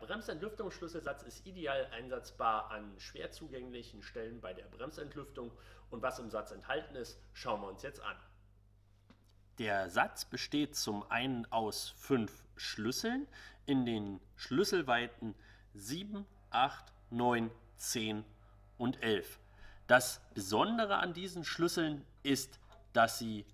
Bremsentlüftungsschlüsselsatz ist ideal einsatzbar an schwer zugänglichen Stellen bei der Bremsentlüftung und was im Satz enthalten ist, schauen wir uns jetzt an. Der Satz besteht zum einen aus fünf Schlüsseln in den Schlüsselweiten 7, 8, 9, 10 und 11. Das Besondere an diesen Schlüsseln ist, dass sie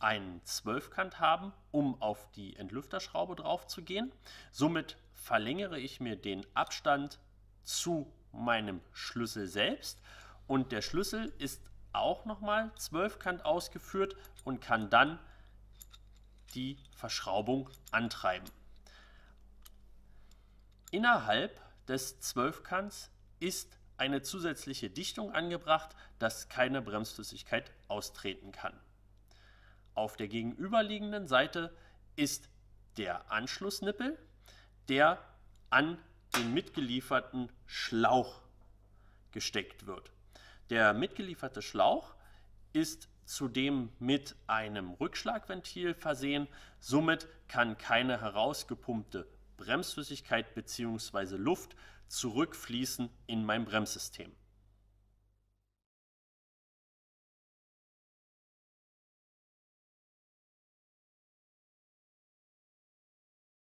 einen Zwölfkant haben, um auf die Entlüfterschraube drauf zu gehen. Somit verlängere ich mir den Abstand zu meinem Schlüssel selbst und der Schlüssel ist auch nochmal zwölfkant ausgeführt und kann dann die Verschraubung antreiben. Innerhalb des Zwölfkants ist eine zusätzliche Dichtung angebracht, dass keine Bremsflüssigkeit austreten kann. Auf der gegenüberliegenden Seite ist der Anschlussnippel, der an den mitgelieferten Schlauch gesteckt wird. Der mitgelieferte Schlauch ist zudem mit einem Rückschlagventil versehen. Somit kann keine herausgepumpte Bremsflüssigkeit bzw. Luft zurückfließen in mein Bremssystem.